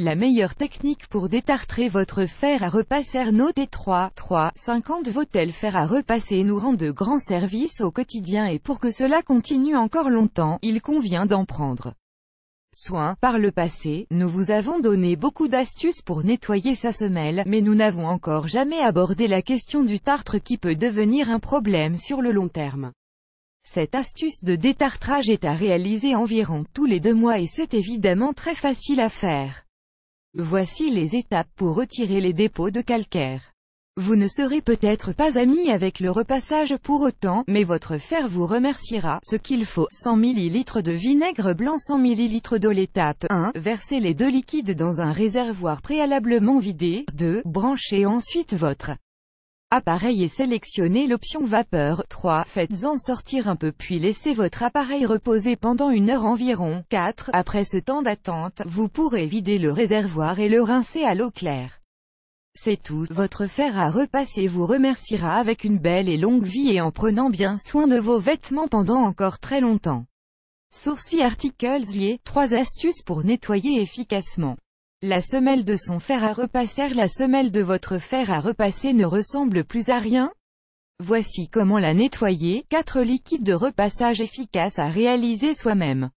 La meilleure technique pour détartrer votre fer à repasser nos T3, 3, 50 Votel fer à repasser nous rend de grands services au quotidien et pour que cela continue encore longtemps, il convient d'en prendre soin. Par le passé, nous vous avons donné beaucoup d'astuces pour nettoyer sa semelle, mais nous n'avons encore jamais abordé la question du tartre qui peut devenir un problème sur le long terme. Cette astuce de détartrage est à réaliser environ tous les deux mois et c'est évidemment très facile à faire. Voici les étapes pour retirer les dépôts de calcaire. Vous ne serez peut-être pas ami avec le repassage pour autant, mais votre fer vous remerciera. Ce qu'il faut, 100 ml de vinaigre blanc 100 ml d'eau L'étape 1, versez les deux liquides dans un réservoir préalablement vidé, 2, branchez ensuite votre Appareil et sélectionnez l'option vapeur. 3. Faites-en sortir un peu puis laissez votre appareil reposer pendant une heure environ. 4. Après ce temps d'attente, vous pourrez vider le réservoir et le rincer à l'eau claire. C'est tout, votre fer à repasser vous remerciera avec une belle et longue vie et en prenant bien soin de vos vêtements pendant encore très longtemps. Sourcils Articles liés, 3 astuces pour nettoyer efficacement. La semelle de son fer à repasser La semelle de votre fer à repasser ne ressemble plus à rien Voici comment la nettoyer, 4 liquides de repassage efficaces à réaliser soi-même.